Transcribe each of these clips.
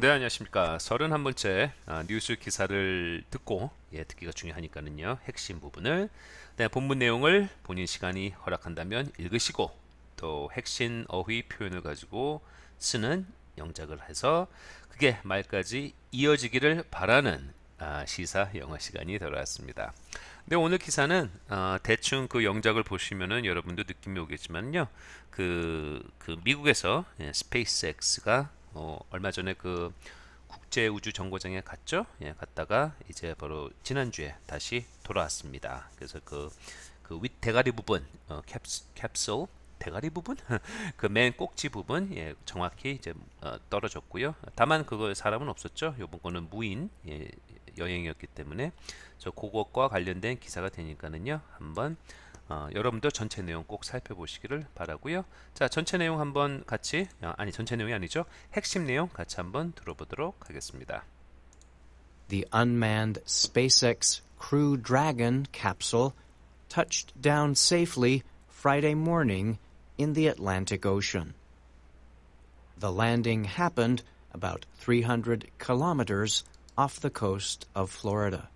네 안녕하십니까 31번째 아, 뉴스 기사를 듣고 예, 듣기가 중요하니까는요 핵심 부분을 네, 본문 내용을 본인 시간이 허락한다면 읽으시고 또 핵심 어휘 표현을 가지고 쓰는 영작을 해서 그게 말까지 이어지기를 바라는 아, 시사 영어 시간이 돌아왔습니다 네, 오늘 기사는 어, 대충 그 영작을 보시면은 여러분도 느낌이 오겠지만요. 그, 그 미국에서 예, 스페이스X가 어, 얼마 전에 그 국제우주정거장에 갔죠. 예, 갔다가 이제 바로 지난주에 다시 돌아왔습니다. 그래서 그, 그 윗대가리 부분, 어, 캡스, 캡슐, 대가리 부분? 그 맨 꼭지 부분, 예, 정확히 이제 어, 떨어졌고요. 다만 그걸 사람은 없었죠. 요번 거는 무인 예, 여행이었기 때문에 저 그것과 관련된 기사가 되니까는요. 한번 어, 여러분도 전체 내용 꼭 살펴보시기를 바라고요. 자, 전체 내용 한번 같이 아니 전체 내용이 아니죠. 핵심 내용 같이 한번 들어보도록 하겠습니다. The unmanned SpaceX Crew Dragon capsule touched down safely Friday morning in the Atlantic Ocean. The landing happened about 300 kilometers off the coast of Florida.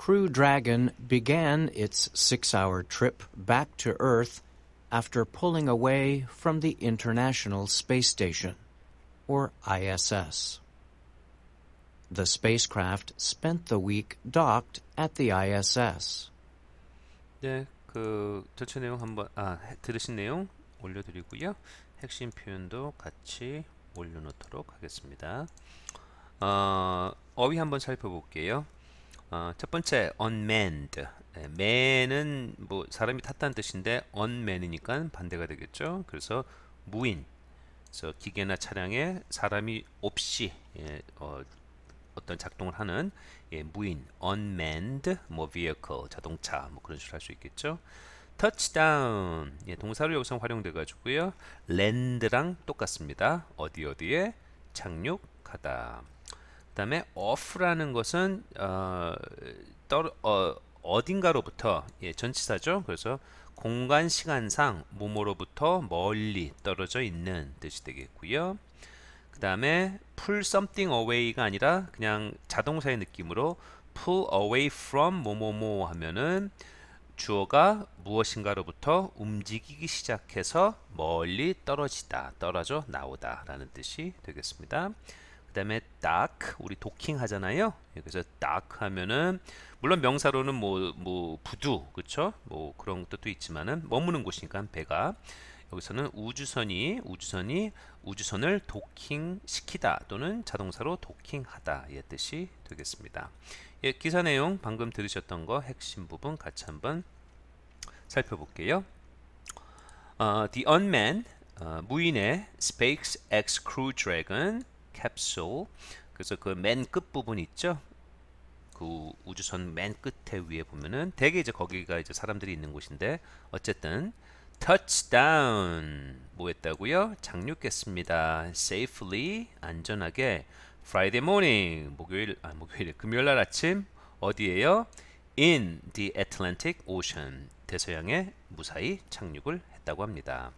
Crew Dragon began its six-hour trip back to Earth after pulling away from the International Space Station, or ISS. The spacecraft spent the week docked at the ISS. 네, 그 전체 내용 한번 아 들으신 내용 올려드리고요. 핵심 표현도 같이 올려놓도록 하겠습니다. 어, 어휘 한번 살펴볼게요. 어, 첫 번째 unmanned 네, man은 뭐 사람이 탔다는 뜻인데 unmann이니까 반대가 되겠죠 그래서 무인 그래서 기계나 차량에 사람이 없이 예, 어, 떤 작동을 하는 예, 무인 unmanned 뭐 vehicle 자동차 뭐 그런 식으로 할 수 있겠죠 touchdown 예, 동사로 여기서 활용돼 가지고요 land랑 똑같습니다 어디 어디에 착륙하다 그 다음에 off라는 것은 어, 떨, 어, 어딘가로부터 예, 전치사죠. 그래서 공간 시간상 모모로부터 멀리 떨어져 있는 뜻이 되겠고요. 그 다음에 pull something away가 아니라 그냥 자동사의 느낌으로 pull away from 뭐뭐뭐 하면은 주어가 무엇인가로부터 움직이기 시작해서 멀리 떨어지다, 떨어져 나오다 라는 뜻이 되겠습니다. 그 다음에 딱 우리 도킹 하잖아요 예, 그래서 딱 하면은 물론 명사로는 뭐뭐 뭐 부두 그쵸 뭐 그런 것도 있지만은 머무는 곳이니까 배가 여기서는 우주선이 우주선이 우주선을 도킹 시키다 또는 자동사로 도킹하다 이 뜻이 되겠습니다 예, 기사 내용 방금 들으셨던 거 핵심 부분 같이 한번 살펴볼게요 u 어, The unmanned u 어, 무인의 SpaceX Crew Dragon c a 그래서 그 맨 끝 부분 있죠? 그 우주선 맨 끝에 위에 보면은 대개 이제 거기가 이제 사람들이 있는 곳인데 어쨌든 touchdown 뭐 했다고요? 착륙했습니다. safely 안전하게 Friday morning 목요일 아 목요일 금요일 날 아침 어디에요? in the Atlantic Ocean 대서양에 무사히 착륙을 했다고 합니다.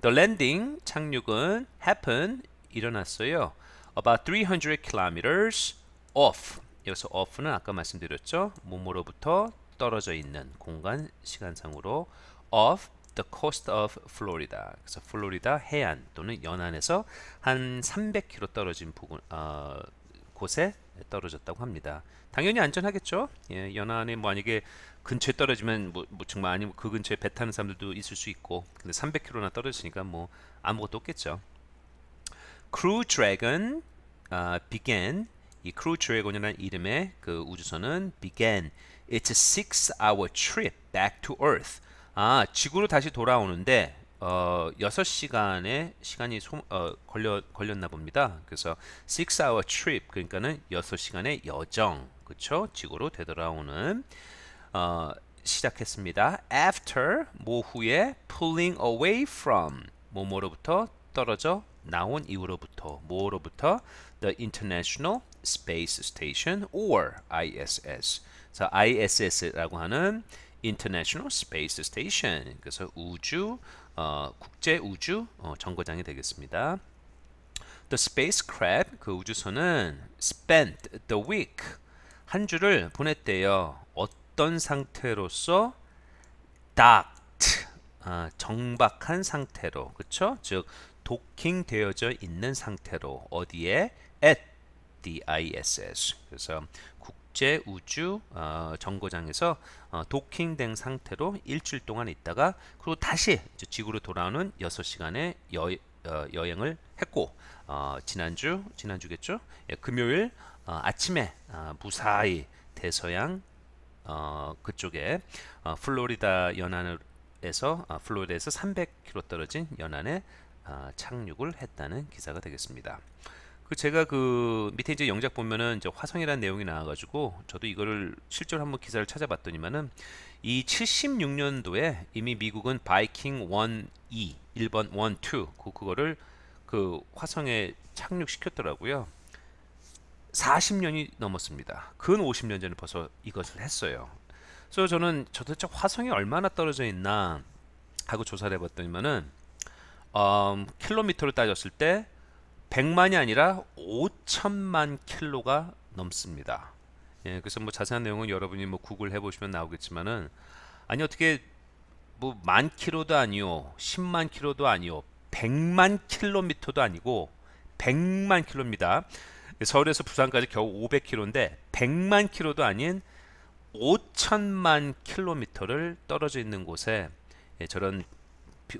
The landing 착륙은 happen 일어났어요. about 300 kilometers off. 여기서 off는 아까 말씀드렸죠. 몸으로부터 떨어져 있는 공간 시간상으로 off the coast of Florida. 그래서 플로리다 해안 또는 연안에서 한 300km 떨어진 부근 어, 곳에 떨어졌다고 합니다. 당연히 안전하겠죠. 예, 연안에 뭐 만약에 근처에 떨어지면 뭐, 뭐 정말 아니면 그 근처에 배 타는 사람들도 있을 수 있고 근데 300km나 떨어지니까 뭐 아무것도 없겠죠. 크루 드래곤 아, began 이 크루 드래곤이라는 이름의 그 우주선은 began its a 6-hour trip back to earth 아, 지구로 다시 돌아오는데 어, 6시간의 시간이 소, 어, 걸려, 걸렸나 봅니다. 그래서 6-hour trip, 그러니까는 6시간의 여정, 그쵸? 지구로 되돌아오는 어, 시작했습니다. After, 뭐 후에, pulling away from, 뭐뭐로부터 떨어져 나온 이후로부터 뭐로부터 the International Space Station or ISS. 자, ISS라고 하는 International Space Station. 그래서 우주 어, 국제 우주 어, 정거장이 되겠습니다. The spacecraft 그 우주선은 spent the week 한 주를 보냈대요. 어떤 상태로서 docked 아, 정박한 상태로 그쵸? 즉 도킹 되어져 있는 상태로 어디에 at DISS 그래서 국제 우주 어, 정거장에서 어, 도킹된 상태로 일주일 동안 있다가 그리고 다시 지구로 돌아오는 6시간의 여, 어, 여행을 했고 어, 지난주 지난주겠죠? 예, 금요일 어, 아침에 어, 무사히 대서양 어, 그쪽에 어, 플로리다 연안을 에서 아, 플로리다에서 300km 떨어진 연안에 아, 착륙을 했다는 기사가 되겠습니다. 그 제가 그 밑에 이제 영작 보면은 이제 화성이라는 내용이 나와가지고 저도 이거를 실제로 한번 기사를 찾아봤더니만은 이 76년도에 이미 미국은 바이킹 1E 1번 1, 2 그, 그거를 그 화성에 착륙시켰더라고요. 40년이 넘었습니다. 근 50년 전에 벌써 이것을 했어요. 그래서 저는 저 도대체 화성이 얼마나 떨어져 있나 하고 조사를 해봤더니만은 어, 음, 킬로미터로 따졌을 때 100만이 아니라 5천만 킬로가 넘습니다. 예, 그래서 뭐 자세한 내용은 여러분이 뭐 구글 해보시면 나오겠지만은 아니 어떻게 뭐만 킬로도 아니요, 10만 킬로도 아니요, 100만 킬로미터도 아니고 100만 킬로입니다. 서울에서 부산까지 겨우 500킬로인데 100만 킬로도 아닌 5천만 킬로미터를 떨어져 있는 곳에 예, 저런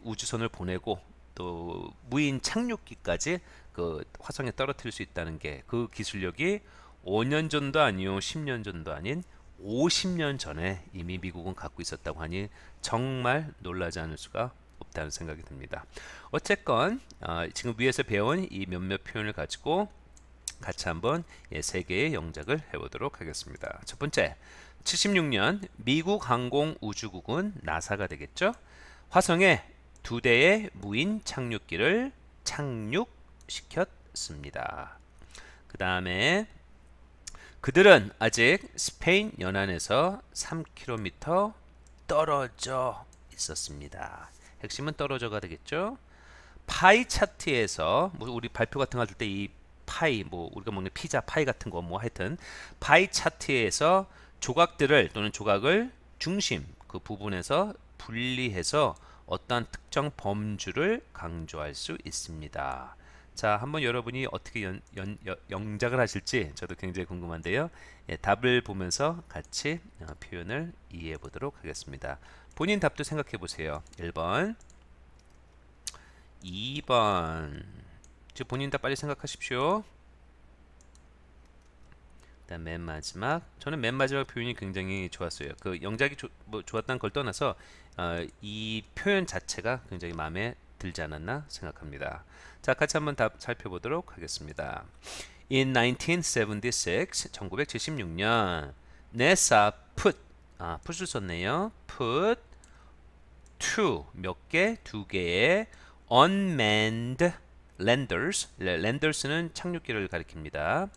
우주선을 보내고 또 무인 착륙기까지 그 화성에 떨어뜨릴 수 있다는 게 그 기술력이 5년 전도 아니요 10년 전도 아닌 50년 전에 이미 미국은 갖고 있었다고 하니 정말 놀라지 않을 수가 없다는 생각이 듭니다. 어쨌건 어, 지금 위에서 배운 이 몇몇 표현을 가지고 같이 한번 예, 세 개의 영작을 해보도록 하겠습니다. 첫 번째, 76년 미국 항공우주국은 나사가 되겠죠. 화성에 두 대의 무인 착륙기를 착륙시켰습니다. 그 다음에 그들은 아직 스페인 연안에서 3km 떨어져 있었습니다. 핵심은 떨어져가 되겠죠. 파이 차트에서 뭐 우리 발표 같은 거할때이 파이 뭐 우리가 먹는 피자 파이 같은 거 뭐 하여튼 파이 차트에서 조각들을 또는 조각을 중심 그 부분에서 분리해서 어떠한 특정 범주를 강조할 수 있습니다. 자, 한번 여러분이 어떻게 연, 연, 연, 영작을 하실지 저도 굉장히 궁금한데요. 예, 답을 보면서 같이 어, 표현을 이해해 보도록 하겠습니다. 본인 답도 생각해 보세요. 1번 2번 즉 본인 다 빨리 생각하십시오. 그다음 맨 마지막 저는 맨 마지막 표현이 굉장히 좋았어요. 그 영작이 조, 뭐 좋았다는 걸 떠나서 어, 이 표현 자체가 굉장히 마음에 들지 않았나 생각합니다. 자 같이 한번 답 살펴보도록 하겠습니다. In 1976, 1976년 NASA put 아, put을 썼네요. put two 몇 개? 두 개의 unmanned renders, renders는 네, 착륙기를 가리킵니다.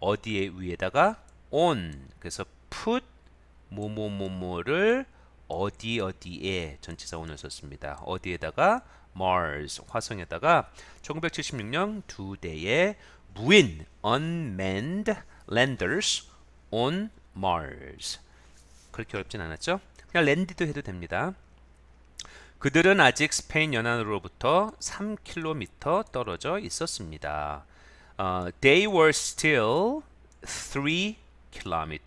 어디에 위에다가 on 그래서 put 뭐뭐뭐뭐를 어디 어디에 전치사 on을 썼습니다. 어디에다가 Mars 화성에다가 1976년 두 대의 무인 unmanned landers on Mars 그렇게 어렵진 않았죠? 그냥 랜디도 해도 됩니다. 그들은 아직 스페인 연안으로부터 3km 떨어져 있었습니다. Uh, they were still 3 k m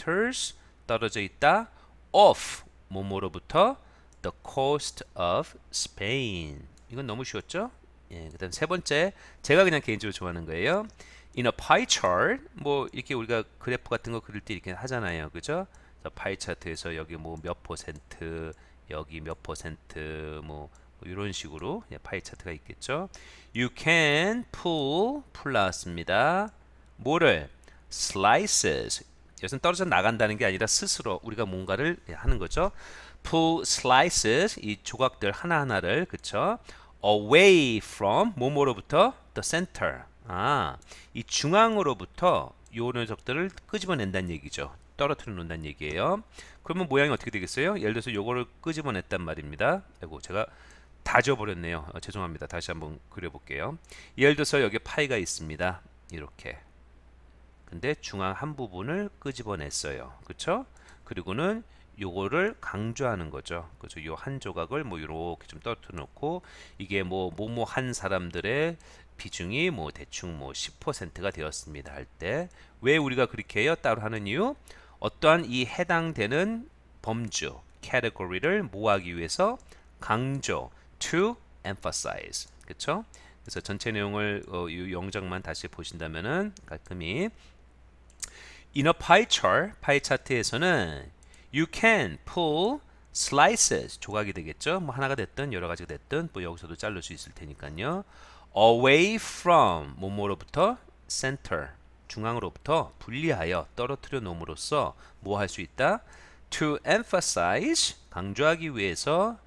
떨어져 있다 off 모모로부터 the coast of Spain 이건 너무 쉬웠죠? 예, 그 다음 세 번째 제가 그냥 개인적으로 좋아하는 거예요. in a pie chart 뭐 이렇게 우리가 그래프 같은 거 그릴 때 이렇게 하잖아요 그죠? 파이 차트에서 여기 뭐몇 퍼센트 여기 몇 퍼센트 뭐, 뭐 이런 식으로 파이 차트가 있겠죠. You can pull 풀 나왔습니다. 뭐를 slices 여기서 떨어져 나간다는 게 아니라 스스로 우리가 뭔가를 예, 하는 거죠. pull slices 이 조각들 하나하나를 그쵸 away from 뭐뭐로부터 the center 아이 중앙으로부터 요 녀석들을 끄집어낸다는 얘기죠. 떨어뜨려 놓는다는 얘기예요. 그러면 모양이 어떻게 되겠어요? 예를 들어서 요거를 끄집어냈단 말입니다. 아이고 제가 다져버렸네요. 어, 죄송합니다. 다시 한번 그려볼게요. 예를 들어서 여기 파이가 있습니다. 이렇게. 근데 중앙 한 부분을 끄집어냈어요. 그쵸? 그리고는 요거를 강조하는 거죠. 그래서 요한 조각을 뭐 이렇게 좀 떨어뜨려 놓고 이게 뭐 모모 한 사람들의 비중이 뭐 대충 뭐 10%가 되었습니다 할 때 왜 우리가 그렇게 해요? 따로 하는 이유? 어떠한 이 해당되는 범주 category를 모하기 위해서 강조 to emphasize 그쵸 그래서 전체 내용을 어, 이 영장만 다시 보신다면은 가끔이 in a pie chart 파이 차트에서는 you can pull slices 조각이 되겠죠. 뭐 하나가 됐든 여러 가지가 됐든 뭐 여기서도 자를 수 있을 테니까요. away from 뭐뭐로부터 center 중앙으로부터 분리하여 떨어뜨려 놓음으로써 뭐 할 수 있다? To emphasize 강조하기 위해서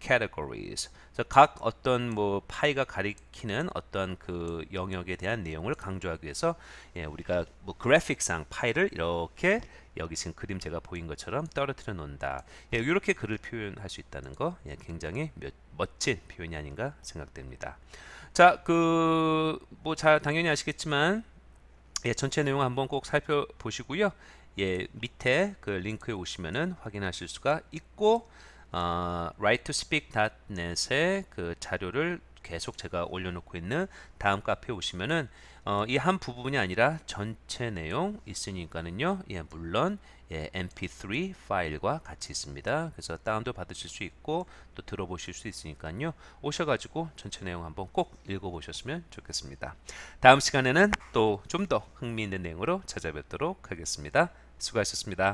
categories 각 어떤 뭐 파이가 가리키는 어떤 그 영역에 대한 내용을 강조하기 위해서 예, 우리가 뭐 그래픽상 파이를 이렇게 여기 지금 그림 제가 보인 것처럼 떨어뜨려 놓는다. 예, 이렇게 글을 표현할 수 있다는 거 예, 굉장히 몇, 멋진 표현이 아닌가 생각됩니다. 자, 그뭐 당연히 아시겠지만 예, 전체 내용 한번 꼭 살펴보시고요. 예, 밑에 그 링크에 오시면은 확인하실 수가 있고 어, right o speak.net의 그 자료를 계속 제가 올려놓고 있는 다음 카페 에 오시면은 어, 이한 부분이 아니라 전체 내용 있으니까는요. 예, 물론 예, mp3 파일과 같이 있습니다. 그래서 다운도 받으실 수 있고 또 들어보실 수 있으니까요. 오셔가지고 전체 내용 한번 꼭 읽어보셨으면 좋겠습니다. 다음 시간에는 또 좀 더 흥미있는 내용으로 찾아뵙도록 하겠습니다. 수고하셨습니다.